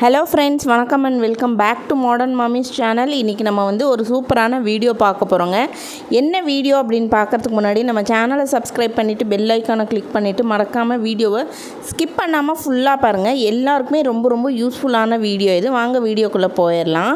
hello friends வணக்கம் and welcome back to modern mommies channel இன்றைக்கி நம்ம வந்து ஒரு சூப்பரான வீடியோ பார்க்க போகிறோங்க என்ன வீடியோ அப்படின்னு பார்க்குறதுக்கு முன்னாடி நம்ம சேனலை சப்ஸ்கிரைப் பண்ணிவிட்டு பெல் ஐக்கானை கிளிக் பண்ணிவிட்டு மறக்காமல் வீடியோவை ஸ்கிப் பண்ணாமல் ஃபுல்லாக பாருங்கள் எல்லாருக்குமே ரொம்ப ரொம்ப யூஸ்ஃபுல்லான வீடியோ இது வாங்க வீடியோக்குள்ளே போயிடலாம்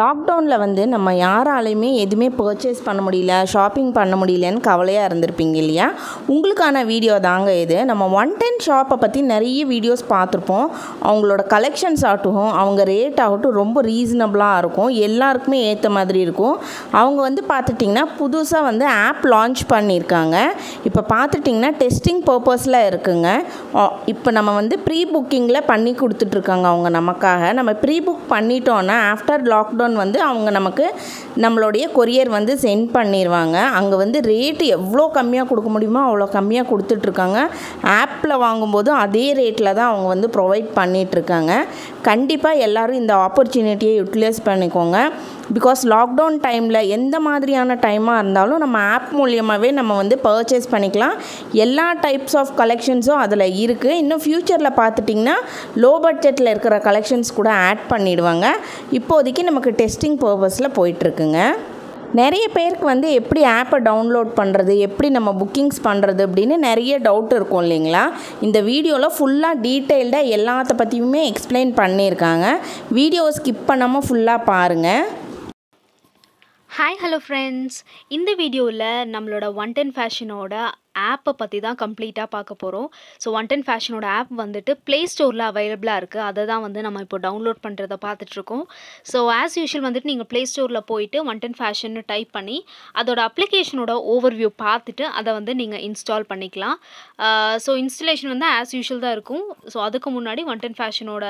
லாக்டவுனில் வந்து நம்ம யாராலையுமே எதுவுமே பர்ச்சேஸ் பண்ண முடியல ஷாப்பிங் பண்ண முடியலன்னு கவலையாக இருந்திருப்பீங்க இல்லையா உங்களுக்கான வீடியோ தாங்க இது நம்ம ஒன் டென் ஷாப்பை பற்றி நிறைய வீடியோஸ் பார்த்துருப்போம் அவங்களோட கலெக்ஷன்ஸ் ஆகட்டும் அவங்க ரேட் ஆகட்டும் ரொம்ப ரீசனபிளாக இருக்கும் எல்லாருக்குமே ஏற்ற மாதிரி இருக்கும் அவங்க வந்து பார்த்துட்டிங்கன்னா புதுசாக வந்து ஆப் லான்ச் பண்ணியிருக்காங்க இப்போ பார்த்துட்டிங்கன்னா டெஸ்டிங் பர்பஸில் இருக்குங்க இப்போ நம்ம வந்து ப்ரீ புக்கிங்கில் பண்ணி கொடுத்துட்ருக்காங்க அவங்க நமக்காக நம்ம ப்ரீ புக் பண்ணிட்டோன்னா ஆஃப்டர் லாக்டவுன் வந்து அவங்க நமக்கு நம்மளுடைய கொரியர் வந்து சென்ட் பண்ணிடுவாங்க அங்கே வந்து ரேட்டு எவ்வளோ கம்மியாக கொடுக்க முடியுமோ அவ்வளோ கம்மியாக கொடுத்துட்ருக்காங்க ஆப்பில் வாங்கும்போதும் அதே ரேட்டில் தான் அவங்க வந்து ப்ரொவைட் பண்ணிகிட்ருக்காங்க கண்டிப்பாக எல்லோரும் இந்த ஆப்பர்ச்சுனிட்டியை யூட்டிலைஸ் பண்ணிக்கோங்க பிகாஸ் லாக்டவுன் டைமில் எந்த மாதிரியான டைமாக இருந்தாலும் நம்ம ஆப் மூலியமாகவே நம்ம வந்து பர்ச்சேஸ் பண்ணிக்கலாம் எல்லா டைப்ஸ் ஆஃப் கலெக்ஷன்ஸும் அதில் இருக்குது இன்னும் ஃப்யூச்சரில் பார்த்துட்டிங்கன்னா லோ பட்ஜெட்டில் இருக்கிற கலெக்ஷன்ஸ் கூட ஆட் பண்ணிவிடுவாங்க இப்போதைக்கு நமக்கு டெஸ்டிங் பர்பஸில் போயிட்டுருக்குங்க நிறைய பேருக்கு வந்து எப்படி ஆப்பை டவுன்லோட் பண்ணுறது எப்படி நம்ம புக்கிங்ஸ் பண்ணுறது அப்படின்னு நிறைய டவுட் இருக்கும் இல்லைங்களா இந்த வீடியோவில் ஃபுல்லாக டீட்டெயில்டாக எல்லாத்த பற்றியுமே எக்ஸ்பிளைன் பண்ணியிருக்காங்க வீடியோவை ஸ்கிப் பண்ணாமல் ஃபுல்லாக பாருங்கள் ஹாய் ஹலோ ஃப்ரெண்ட்ஸ் இந்த வீடியோவில் நம்மளோட ஒன் டென் ஃபேஷனோட ஆப்பை பற்றி தான் கம்ப்ளீட்டாக பார்க்க போகிறோம் ஸோ ஒன் டென் ஃபேஷனோட ஆப் வந்துட்டு ப்ளே ஸ்டோரில் அவைலபிளாக இருக்குது அதை தான் வந்து நம்ம இப்போ டவுன்லோட் பண்ணுறத பார்த்துட்ருக்கோம் ஸோ ஆஸ் யூஷுவல் வந்துட்டு நீங்கள் ப்ளே ஸ்டோரில் போயிட்டு ஒன் டென் ஃபேஷன் டைப் பண்ணி அதோட அப்ளிகேஷனோட ஓவர்வியூ பார்த்துட்டு அதை வந்து நீங்கள் இன்ஸ்டால் பண்ணிக்கலாம் ஸோ uh, இன்ஸ்டலேஷன் வந்து ஆஸ் யூஷுவல் தான் இருக்கும் ஸோ அதுக்கு முன்னாடி ஒன் டென் ஃபேஷனோட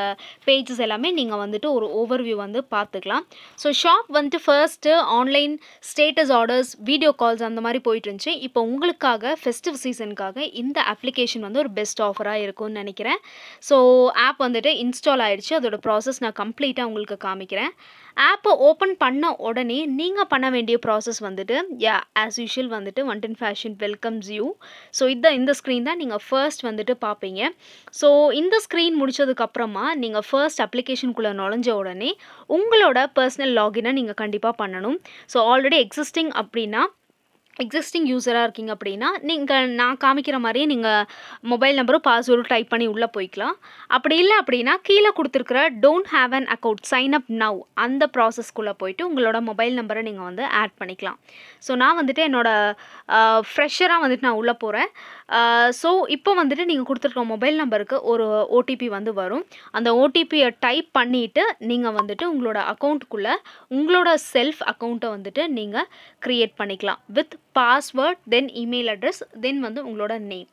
பேஜஸ் எல்லாமே நீங்கள் வந்துட்டு ஒரு ஓவர்வியூ வந்து பார்த்துக்கலாம் ஸோ ஷாப் வந்துட்டு first online status orders video calls அந்த மாதிரி போயிட்டு இருந்துச்சு இப்போ உங்களுக்காக ஃபெஸ் ஃபெஸ்டிவ் சீசனுக்காக இந்த அப்ளிகேஷன் வந்து ஒரு பெஸ்ட் ஆஃபராக இருக்கும்னு நினைக்கிறேன் ஸோ ஆப் வந்துட்டு இன்ஸ்டால் ஆகிடுச்சு அதோட ப்ராசஸ் நான் கம்ப்ளீட்டாக உங்களுக்கு காமிக்கிறேன் ஆப்பை ஓப்பன் பண்ண உடனே நீங்கள் பண்ண வேண்டிய ப்ராசஸ் வந்துட்டு யா ஆஸ் யூஷுவல் வந்துட்டு ten fashion welcomes you so இதான் இந்த ஸ்க்ரீன் தான் நீங்கள் ஃபர்ஸ்ட் வந்துட்டு பார்ப்பீங்க ஸோ இந்த ஸ்க்ரீன் முடிச்சதுக்கப்புறமா நீங்கள் ஃபர்ஸ்ட் அப்ளிகேஷனுக்குள்ளே நுழைஞ்ச உடனே உங்களோட பர்சனல் லாகினை நீங்கள் கண்டிப்பாக பண்ணணும் ஸோ ஆல்ரெடி எக்ஸிஸ்டிங் அப்படின்னா எக்ஸிஸ்டிங் யூஸராக இருக்கீங்க அப்படின்னா நீங்கள் நான் காமிக்கிற மாதிரியே நீங்கள் மொபைல் நம்பரும் பாஸ்வேர்டும் டைப் பண்ணி உள்ளே போய்க்கலாம் அப்படி இல்லை அப்படின்னா கீழே கொடுத்துருக்குற don't have an account sign up now அந்த ப்ராசஸ்க்குள்ளே போயிட்டு உங்களோட மொபைல் நம்பரை நீங்கள் வந்து ஆட் பண்ணிக்கலாம் ஸோ நான் வந்துட்டு என்னோடய ஃப்ரெஷராக வந்துட்டு நான் உள்ளே போகிறேன் ஸோ இப்போ வந்துட்டு நீங்கள் கொடுத்துருக்க மொபைல் நம்பருக்கு ஒரு ஓடிபி வந்து வரும் அந்த ஓடிபியை டைப் பண்ணிவிட்டு நீங்கள் வந்துட்டு உங்களோட அக்கௌண்ட்டுக்குள்ளே உங்களோட செல்ஃப் அக்கௌண்ட்டை வந்துட்டு நீங்கள் க்ரியேட் பண்ணிக்கலாம் with password then email address then வந்து உங்களோட நேம்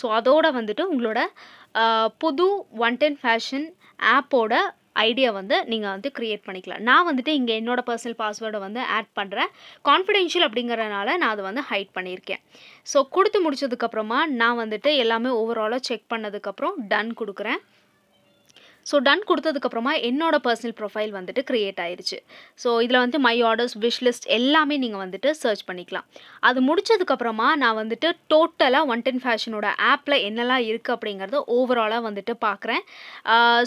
ஸோ அதோடு வந்துட்டு உங்களோட புது ஒன் டென் ஃபேஷன் ஆப்போட ஐடியா வந்து நீங்கள் வந்து க்ரியேட் பண்ணிக்கலாம் நான் வந்துட்டு இங்கே என்னோடய பர்சனல் பாஸ்வேர்டை வந்து ஆட் பண்ணுறேன் கான்ஃபிடென்ஷியல் அப்படிங்கிறனால நான் அதை வந்து ஹைட் பண்ணியிருக்கேன் ஸோ கொடுத்து முடிச்சதுக்கப்புறமா நான் வந்துட்டு எல்லாமே ஓவராலாக செக் பண்ணதுக்கப்புறம் டன் கொடுக்குறேன் ஸோ டன் கொடுத்ததுக்கப்புறமா என்னோடய பர்சனல் ப்ரொஃபைல் வந்துட்டு க்ரியேட் ஆயிடுச்சு ஸோ இதில் வந்து மை ஆர்டர்ஸ் விஷ்லிஸ்ட் எல்லாமே நீங்கள் வந்துட்டு சர்ச் பண்ணிக்கலாம் அது முடித்ததுக்கப்புறமா நான் வந்துட்டு டோட்டலாக ஒன் டென் ஃபேஷனோட ஆப்பில் என்னெல்லாம் இருக்குது அப்படிங்கிறத ஓவராலாக வந்துட்டு பார்க்குறேன்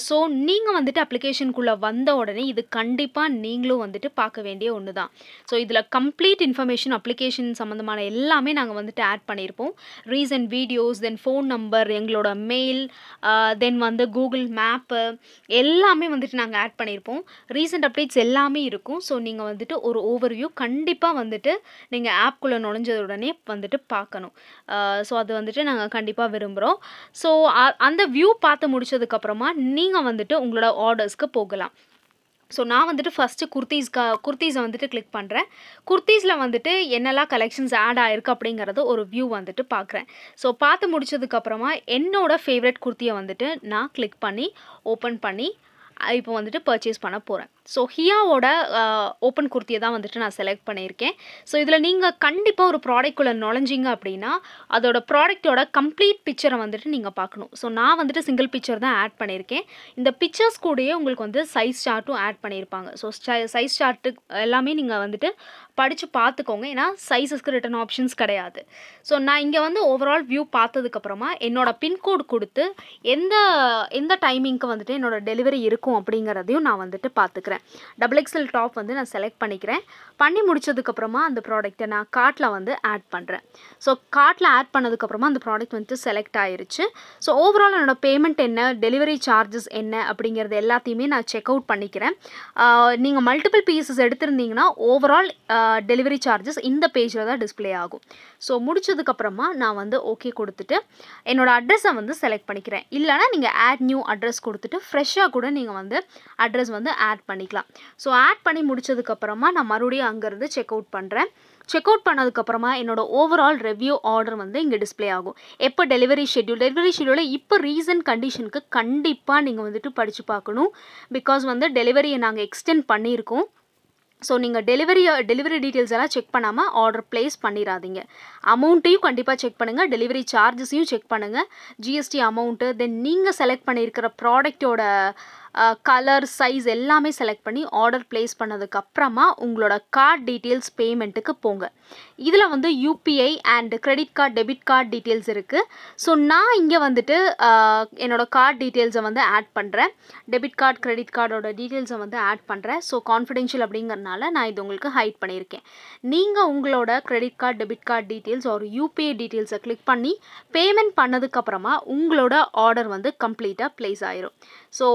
ஸோ நீங்கள் வந்துட்டு அப்ளிகேஷனுக்குள்ளே வந்த உடனே இது கண்டிப்பாக நீங்களும் வந்துட்டு பார்க்க வேண்டிய ஒன்று தான் ஸோ இதில் கம்ப்ளீட் இன்ஃபர்மேஷன் அப்ளிகேஷன் சம்மந்தமான எல்லாமே நாங்கள் வந்துட்டு ஆட் பண்ணியிருப்போம் recent videos then phone number எங்களோட மெயில் தென் வந்து கூகுள் மேப்பு எல்லாமே வந்துட்டு நாங்கள் ஆட் பண்ணியிருப்போம் ரீசெண்ட் அப்டேட்ஸ் எல்லாமே இருக்கும் ஸோ நீங்கள் வந்துட்டு ஒரு ஓவர்வியூ கண்டிப்பாக வந்துட்டு நீங்கள் ஆப்குள்ளே நுழைஞ்சது உடனே வந்துட்டு பார்க்கணும் ஸோ அது வந்துட்டு நாங்கள் கண்டிப்பாக விரும்புகிறோம் ஸோ அந்த வியூ பார்த்து முடிச்சதுக்கப்புறமா நீங்கள் வந்துட்டு உங்களோட ஆர்டர்ஸ்க்கு போகலாம் ஸோ நான் வந்துட்டு ஃபஸ்ட்டு க குர்த்தீஸை வந்துட்டு கிளிக் பண்ணுறேன் குர்த்தீஸில் வந்துட்டு என்னெல்லாம் கலெக்ஷன்ஸ் ஆட் ஆயிருக்கு அப்படிங்கிறத ஒரு வியூ வந்துட்டு பார்க்குறேன் ஸோ பார்த்து முடிச்சதுக்கப்புறமா என்னோடய ஃபேவரட் குர்த்தியை வந்துட்டு நான் கிளிக் பண்ணி ஓப்பன் பண்ணி இப்போ வந்துட்டு பர்ச்சேஸ் பண்ண போகிறேன் ஸோ ஹியாவோட ஓப்பன் குர்த்தியை தான் வந்துட்டு நான் செலக்ட் பண்ணியிருக்கேன் ஸோ இதில் நீங்கள் கண்டிப்பாக ஒரு ப்ராடக்ட்குள்ளே நுழைஞ்சிங்க அப்படின்னா அதோட ப்ராடக்ட்டோட கம்ப்ளீட் பிக்சரை வந்துட்டு நீங்கள் பார்க்கணும் ஸோ நான் வந்துட்டு சிங்கிள் பிக்சர் தான் ஆட் பண்ணியிருக்கேன் இந்த பிக்சர்ஸ் கூடயே உங்களுக்கு வந்து சைஸ் சார்ட்டும் ஆட் பண்ணியிருப்பாங்க ஸோ சைஸ் சார்ட்டு எல்லாமே நீங்கள் வந்துட்டு படித்து பார்த்துக்கோங்க ஏன்னா சைஸஸ்க்கு ரிட்டன் ஆப்ஷன்ஸ் கிடையாது ஸோ நான் இங்கே வந்து ஓவரால் வியூ பார்த்ததுக்கப்புறமா என்னோடய பின்கோடு கொடுத்து எந்த எந்த டைமிங்க்கு வந்துட்டு என்னோடய டெலிவரி இருக்கும் அப்படிங்கிறதையும் நான் வந்துட்டு பார்த்துக்கிறேன் கொடுக்குறேன் டபுள் எக்ஸல் டாப் வந்து நான் செலக்ட் பண்ணிக்கிறேன் பண்ணி முடித்ததுக்கப்புறமா அந்த ப்ராடக்ட்டை நான் கார்ட்டில் வந்து ஆட் பண்ணுறேன் ஸோ கார்ட்டில் ஆட் பண்ணதுக்கப்புறமா அந்த ப்ராடக்ட் வந்துட்டு செலக்ட் ஆயிருச்சு ஸோ ஓவரால் என்னோடய பேமெண்ட் என்ன டெலிவரி சார்ஜஸ் என்ன அப்படிங்கிறது எல்லாத்தையுமே நான் செக் அவுட் பண்ணிக்கிறேன் நீங்கள் மல்டிபிள் பீசஸ் எடுத்திருந்தீங்கன்னா ஓவரால் டெலிவரி சார்ஜஸ் இந்த பேஜில் தான் டிஸ்பிளே ஆகும் ஸோ முடிச்சதுக்கப்புறமா நான் வந்து ஓகே கொடுத்துட்டு என்னோடய அட்ரஸை வந்து செலக்ட் பண்ணிக்கிறேன் இல்லைனா நீங்கள் ஆட் நியூ அட்ரஸ் கொடுத்துட்டு ஃப்ரெஷ்ஷாக கூட நீங்கள் வந்து அட்ரஸ் வந்து ஆட் பண்ணி பண்ணிக்கலாம் ஸோ ஆட் பண்ணி முடித்ததுக்கப்புறமா நான் மறுபடியும் அங்கேருந்து செக் அவுட் பண்ணுறேன் செக் அவுட் பண்ணதுக்கப்புறமா என்னோட ஓவரால் ரெவ்யூ ஆர்டர் வந்து இங்கே டிஸ்பிளே ஆகும் எப்போ டெலிவரி ஷெட்யூல் டெலிவரி ஷெட்யூலில் இப்போ ரீசன் கண்டிஷனுக்கு கண்டிப்பாக நீங்கள் வந்துட்டு படித்து பார்க்கணும் பிகாஸ் வந்து டெலிவரியை நாங்கள் எக்ஸ்டெண்ட் பண்ணியிருக்கோம் ஸோ நீங்கள் டெலிவரி டெலிவரி டீட்டெயில்ஸ் எல்லாம் செக் பண்ணாமல் ஆர்டர் ப்ளேஸ் பண்ணிடாதீங்க அமௌண்ட்டையும் கண்டிப்பாக செக் பண்ணுங்கள் டெலிவரி சார்ஜஸையும் செக் பண்ணுங்கள் ஜிஎஸ்டி அமௌண்ட்டு தென் நீங்கள் செலக்ட் பண்ணியிருக்கிற ப்ராடக்டோட கலர் சைஸ் எல்லாமே செலக்ட் பண்ணி ஆர்டர் ப்ளேஸ் பண்ணதுக்கப்புறமா உங்களோட கார்ட் டீட்டெயில்ஸ் பேமெண்ட்டுக்கு போங்க இதில் வந்து UPI and credit card debit card details இருக்குது ஸோ நான் இங்கே வந்துட்டு என்னோடய கார்டு டீட்டெயில்ஸை வந்து ஆட் பண்ணுறேன் டெபிட் கார்டு கிரெடிட் கார்டோட டீட்டெயில்ஸை வந்து ஆட் பண்ணுறேன் ஸோ கான்ஃபிடென்ஷியல் அப்படிங்கிறனால நான் இது உங்களுக்கு ஹைட் பண்ணியிருக்கேன் நீங்கள் உங்களோட credit card debit card details ஒரு யூபிஐ டீட்டெயில்ஸை கிளிக் பண்ணி பேமெண்ட் பண்ணதுக்கப்புறமா உங்களோட ஆர்டர் வந்து கம்ப்ளீட்டாக ப்ளேஸ் ஆயிரும் ஸோ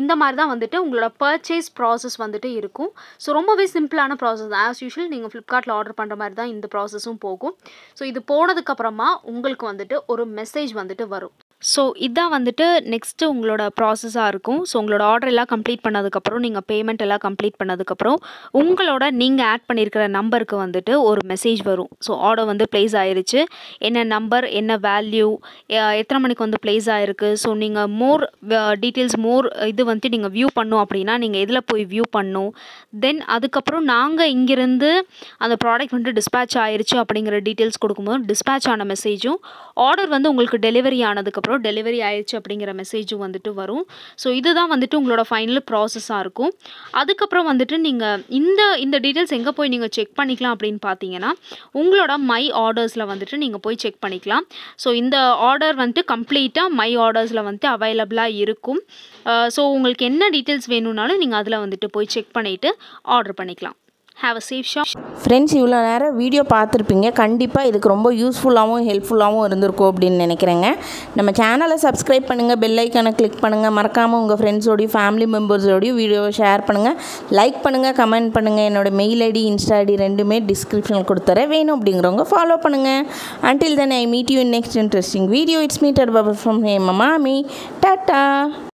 இந்த மாதிரி தான் வந்துட்டு உங்களோட பர்ச்சேஸ் ப்ராசஸ் வந்துட்டு இருக்கும் ஸோ ரொம்பவே சிம்பிளான ப்ராசஸ் தான் ஆஸ் யூஷுவல் நீங்கள் ஃப்ளிப்கார்ட்டில் ஆர்டர் பண்ணுற மாதிரி தான் இந்த ப்ராசஸும் போகும் ஸோ இது போனதுக்கப்புறமா உங்களுக்கு வந்துட்டு ஒரு மெசேஜ் வந்துட்டு வரும் ஸோ இதான் வந்துட்டு நெக்ஸ்ட்டு உங்களோட ப்ராசஸாக இருக்கும் ஸோ உங்களோட ஆர்டர் எல்லாம் கம்ப்ளீட் பண்ணதுக்கப்புறம் நீங்கள் பேமெண்ட் எல்லாம் கம்ப்ளீட் பண்ணதுக்கப்புறம் உங்களோட நீங்கள் ஆட் பண்ணியிருக்கிற நம்பருக்கு வந்துட்டு ஒரு மெசேஜ் வரும் ஸோ ஆர்டர் வந்து ப்ளேஸ் ஆயிடுச்சு என்ன நம்பர் என்ன வேல்யூ எத்தனை மணிக்கு வந்து ப்ளேஸ் ஆகிருக்கு ஸோ நீங்கள் மோர் டீட்டெயில்ஸ் மோர் இது வந்துட்டு நீங்கள் வியூ பண்ணும் அப்படின்னா நீங்கள் இதில் போய் வியூ பண்ணும் தென் அதுக்கப்புறம் நாங்கள் இங்கேருந்து அந்த ப்ராடக்ட் வந்துட்டு டிஸ்பேச் ஆயிடுச்சு அப்படிங்கிற டீட்டெயில்ஸ் கொடுக்கும்போது டிஸ்பேச் ஆன மெசேஜும் ஆர்டர் வந்து உங்களுக்கு டெலிவரி ஆனதுக்கப்புறம் அதுக்கப்புறம் டெலிவரி ஆயிடுச்சு அப்படிங்கிற மெசேஜும் வந்துட்டு வரும் ஸோ இதுதான் வந்துட்டு உங்களோட ஃபைனல் ப்ராசஸாக இருக்கும் அதுக்கப்புறம் வந்துட்டு நீங்கள் இந்த இந்த டீட்டெயில்ஸ் எங்கே போய் நீங்கள் செக் பண்ணிக்கலாம் அப்படின்னு பார்த்தீங்கன்னா உங்களோட மை ஆர்டர்ஸில் வந்துட்டு நீங்கள் போய் செக் பண்ணிக்கலாம் ஸோ இந்த ஆர்டர் வந்துட்டு கம்ப்ளீட்டாக மை ஆர்டர்ஸில் வந்துட்டு அவைலபிளாக இருக்கும் ஸோ உங்களுக்கு என்ன டீட்டெயில்ஸ் வேணும்னாலும் நீங்கள் அதில் வந்துட்டு போய் செக் பண்ணிவிட்டு ஆர்டர் பண்ணிக்கலாம் have a safe shop friends இவ்வளோ நேரம் வீடியோ பார்த்துருப்பீங்க கண்டிப்பாக இதுக்கு ரொம்ப யூஸ்ஃபுல்லாகவும் ஹெல்ப்ஃபுல்லாகவும் இருந்திருக்கும் அப்படின்னு நினைக்கிறேங்க நம்ம சேனலை சப்ஸ்கிரைப் பண்ணுங்கள் பெல் ஐக்கானை கிளிக் பண்ணுங்கள் மறக்காமல் உங்கள் ஃப்ரெண்ட்ஸோடையும் ஃபேமிலி மெம்பர்ஸோடையும் வீடியோவை ஷேர் பண்ணுங்கள் லைக் பண்ணுங்கள் கமெண்ட் பண்ணுங்கள் என்னோடய மெயில் ஐடி இன்ஸ்டா ஐடி ரெண்டுமே டிஸ்கிரிப்ஷனில் கொடுத்துறேன் வேணும் அப்படிங்கிறவங்க ஃபாலோ பண்ணுங்கள் until then I meet you in next interesting video it's மீட்டர் பபர் ஃப்ரம் மாமி டாட்டா